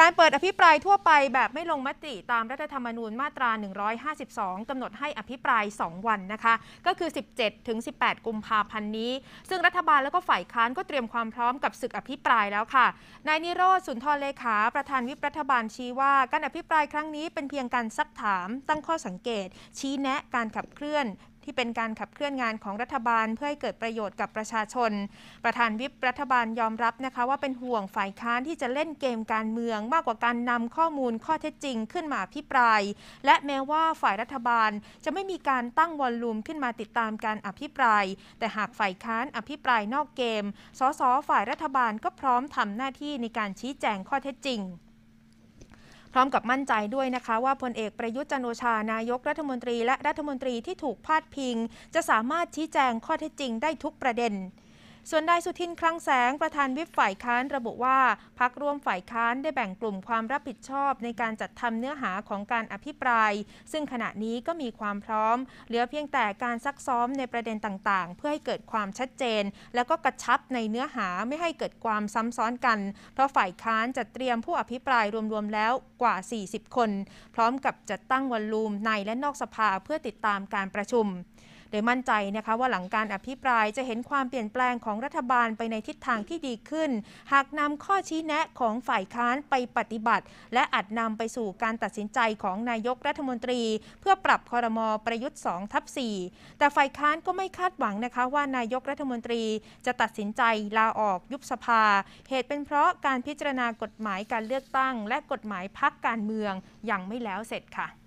การเปิดอภิปรายทั่วไปแบบไม่ลงมติตามรัฐธรรมนูญมาตรา 152 กำหนดให้อภิปราย 2 วันนะคะ ก็คือ 17 ถึง 18 กุมภาพันธ์นี้ ซึ่งรัฐบาลและก็ฝ่ายค้านก็เตรียมความพร้อมกับศึกอภิปรายแล้วค่ะ นายนิโรธสุนทรเลขา ประธานวิปรัฐบาลชี้ว่า การอภิปรายครั้งนี้เป็นเพียงการซักถาม ตั้งข้อสังเกต ชี้แนะการขับเคลื่อนที่เป็นการขับเคลื่อนงานของรัฐบาลเพื่อให้เกิดประโยชน์กับประชาชน ประธานวิปรัฐบาลยอมรับนะคะว่าเป็นห่วงฝ่ายค้านที่จะเล่นเกมการเมือง มากกว่าการนำข้อมูลข้อเท็จจริงขึ้นมาพิปราย และแม้ว่าฝ่ายรัฐบาลจะไม่มีการตั้งวอลลุ่มขึ้นมาติดตามการอภิปราย แต่หากฝ่ายค้านอภิปรายนอกเกม สสฝ่ายรัฐบาลก็พร้อมทำหน้าที่ในการชี้แจงข้อเท็จจริงร้อมกับมั่นใจด้วยนะคะว่าพลเอกประยุทธ์จันโอชานายกรัฐมนตรีและรัฐมนตรีที่ถูกพาดพิง จะสามารถชี้แจงข้อเท็จจริงได้ทุกประเด็นส่วนนายสุทินคลังแสงประธานวิปฝ่ายค้านระบุว่า พักร่วมฝ่ายค้านได้แบ่งกลุ่มความรับผิดชอบ ในการจัดทำเนื้อหาของการอภิปราย ซึ่งขณะนี้ก็มีความพร้อม เหลือเพียงแต่การซักซ้อมในประเด็นต่างๆ เพื่อให้เกิดความชัดเจน แล้วก็กระชับในเนื้อหาไม่ให้เกิดความซ้ำซ้อนกัน เพราะฝ่ายค้านจัดเตรียมผู้อภิปรายรวมๆแล้วกว่า 40 คน พร้อมกับจัดตั้งวันลุมในและนอกสภาเพื่อติดตามการประชุมยมั่นใจนะคะว่าหลังการอภิปรายจะเห็นความเปลี่ยนแปลงของรัฐบาลไปในทิศทางที่ดีขึ้น หากนำข้อชี้แนะของฝ่ายค้านไปปฏิบัติ และอาจนำไปสู่การตัดสินใจของนายกรัฐมนตรี เพื่อปรับคอรมอประยุทธ์2ทับ4แต่ฝ่ายค้านก็ไม่คาดหวังนะคะ ว่านายกรัฐมนตรีจะตัดสินใจลาออกยุบสภา เหตุเป็นเพราะการพิจารณากฎหมายการเลือกตั้งและกฎหมายพักการเมืองยังไม่แล้วเสร็จค่ะ